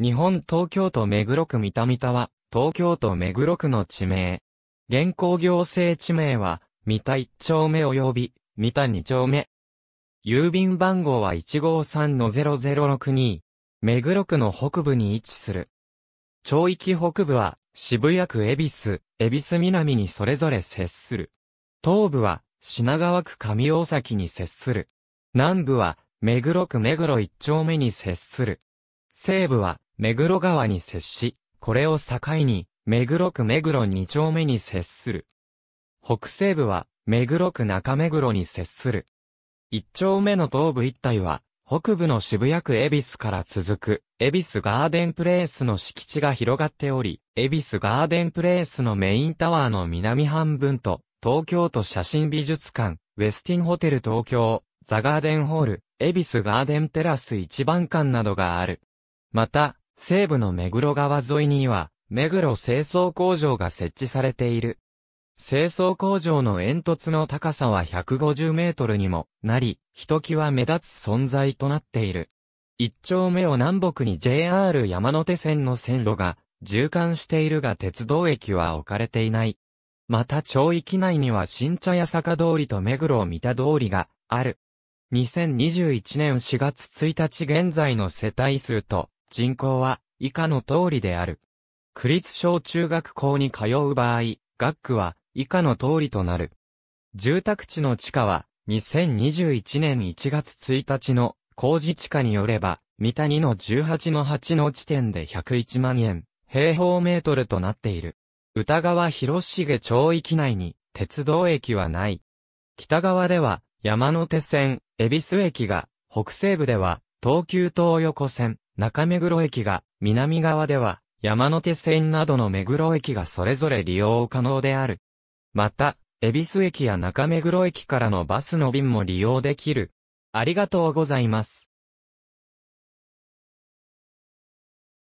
日本東京都目黒区三田三田は、東京都目黒区の地名。現行行政地名は、三田一丁目及び、三田二丁目。郵便番号は153-0062。目黒区の北部に位置する。町域北部は、渋谷区恵比寿、恵比寿南にそれぞれ接する。東部は、品川区上大崎に接する。南部は、目黒区目黒一丁目に接する。西部は、目黒川に接し、これを境に、目黒区目黒2丁目に接する。北西部は、目黒区中目黒に接する。1丁目の東部一帯は、北部の渋谷区恵比寿から続く、恵比寿ガーデンプレイスの敷地が広がっており、恵比寿ガーデンプレイスのメインタワーの南半分と、東京都写真美術館、ウェスティンホテル東京、ザガーデンホール、恵比寿ガーデンテラス一番館などがある。また、西部の目黒川沿いには、目黒清掃工場が設置されている。清掃工場の煙突の高さは150メートルにもなり、ひときわ目立つ存在となっている。一丁目を南北に JR 山手線の線路が縦貫しているが鉄道駅は置かれていない。また町域内には新茶屋坂通りと目黒三田通りがある。2021年4月1日現在の世帯数と人口は以下の通りである。区立小中学校に通う場合、学区は以下の通りとなる。住宅地の地価は2021年1月1日の工事地価によれば、三谷の18の8の地点で101万円、平方メートルとなっている。歌川広重町域内に鉄道駅はない。北側では山手線、恵比寿駅が、北西部では東急東横線、中目黒駅が、南側では、山手線などの目黒駅がそれぞれ利用可能である。また、恵比寿駅や中目黒駅からのバスの便も利用できる。ありがとうございます。